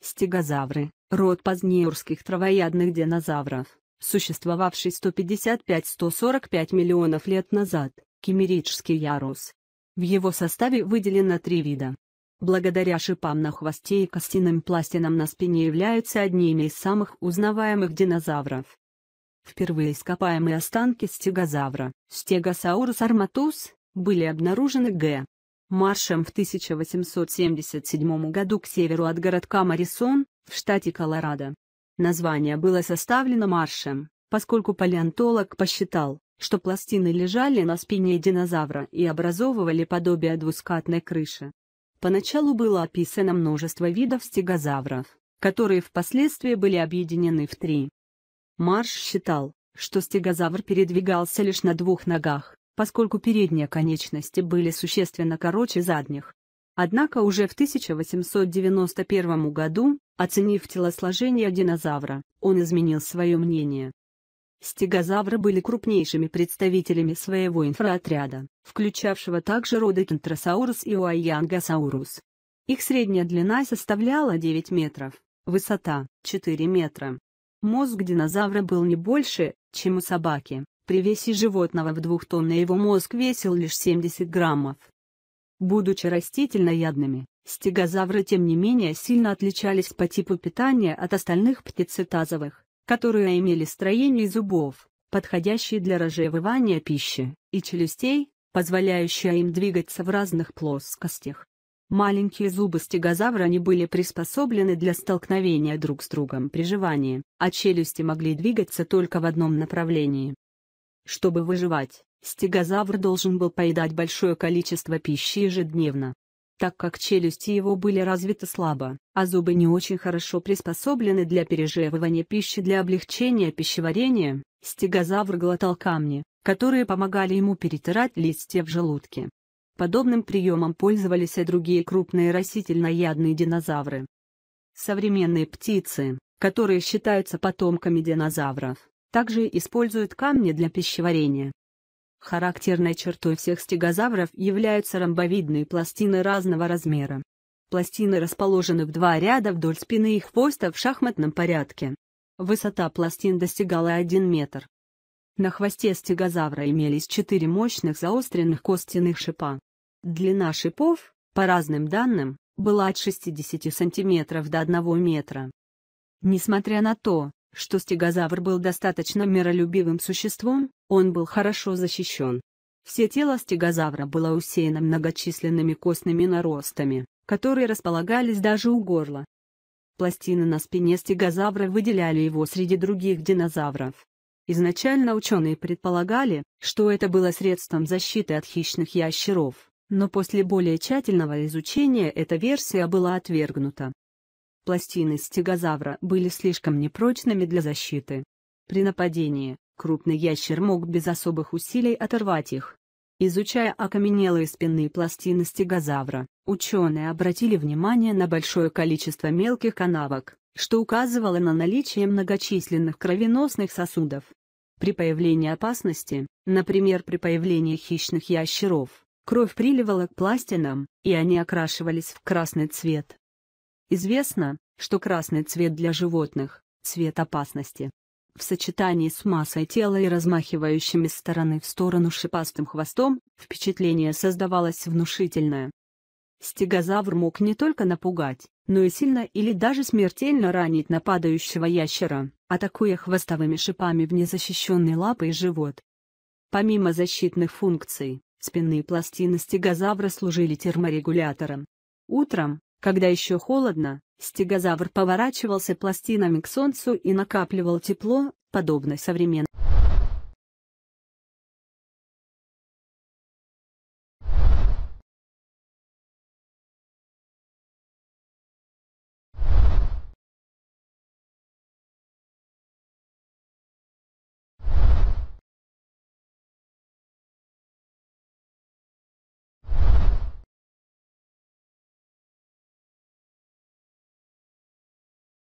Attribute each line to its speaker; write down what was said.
Speaker 1: стегозавры, род позднеурских травоядных динозавров, существовавший 155-145 миллионов лет назад, кимерический ярус. В его составе выделено три вида благодаря шипам на хвосте и костяным пластинам на спине являются одними из самых узнаваемых динозавров. Впервые ископаемые останки стегозавра, стегосаурус арматус, были обнаружены Г. Маршем в 1877 году к северу от городка Марисон, в штате Колорадо. Название было составлено Маршем, поскольку палеонтолог посчитал, что пластины лежали на спине динозавра и образовывали подобие двускатной крыши. Поначалу было описано множество видов стегозавров, которые впоследствии были объединены в три. Марш считал, что стегозавр передвигался лишь на двух ногах, поскольку передние конечности были существенно короче задних. Однако уже в 1891 году, оценив телосложение динозавра, он изменил свое мнение. Стегозавры были крупнейшими представителями своего инфраотряда, включавшего также роды Кентросаурус и Уайянгосаурус. Их средняя длина составляла 9 метров, высота – 4 метра. Мозг динозавра был не больше, чем у собаки, при весе животного в двух тонн его мозг весил лишь 70 граммов. Будучи растительноядными, стегозавры тем не менее сильно отличались по типу питания от остальных птицетазовых которые имели строение зубов, подходящие для разжевывания пищи, и челюстей, позволяющая им двигаться в разных плоскостях. Маленькие зубы стегозавра не были приспособлены для столкновения друг с другом при жевании, а челюсти могли двигаться только в одном направлении. Чтобы выживать, стегозавр должен был поедать большое количество пищи ежедневно так как челюсти его были развиты слабо, а зубы не очень хорошо приспособлены для пережевывания пищи для облегчения пищеварения, стегозавр глотал камни, которые помогали ему перетирать листья в желудке. Подобным приемом пользовались и другие крупные растительноядные динозавры. Современные птицы, которые считаются потомками динозавров, также используют камни для пищеварения. Характерной чертой всех стегозавров являются ромбовидные пластины разного размера. Пластины расположены в два ряда вдоль спины и хвоста в шахматном порядке. Высота пластин достигала 1 метр. На хвосте стегозавра имелись четыре мощных заостренных костяных шипа. Длина шипов, по разным данным, была от 60 сантиметров до 1 метра. Несмотря на то, что стегозавр был достаточно миролюбивым существом, он был хорошо защищен. Все тело стегозавра было усеяно многочисленными костными наростами, которые располагались даже у горла. Пластины на спине стегозавра выделяли его среди других динозавров. Изначально ученые предполагали, что это было средством защиты от хищных ящеров, но после более тщательного изучения эта версия была отвергнута. Пластины стегозавра были слишком непрочными для защиты. При нападении, крупный ящер мог без особых усилий оторвать их. Изучая окаменелые спинные пластины стегозавра, ученые обратили внимание на большое количество мелких канавок, что указывало на наличие многочисленных кровеносных сосудов. При появлении опасности, например при появлении хищных ящеров, кровь приливала к пластинам, и они окрашивались в красный цвет. Известно, что красный цвет для животных – цвет опасности. В сочетании с массой тела и размахивающими из стороны в сторону шипастым хвостом, впечатление создавалось внушительное. Стегозавр мог не только напугать, но и сильно или даже смертельно ранить нападающего ящера, атакуя хвостовыми шипами в незащищенные лапы и живот. Помимо защитных функций, спинные пластины стегозавра служили терморегулятором. Утром, когда еще холодно, стегозавр поворачивался пластинами к солнцу и накапливал тепло, подобно современным.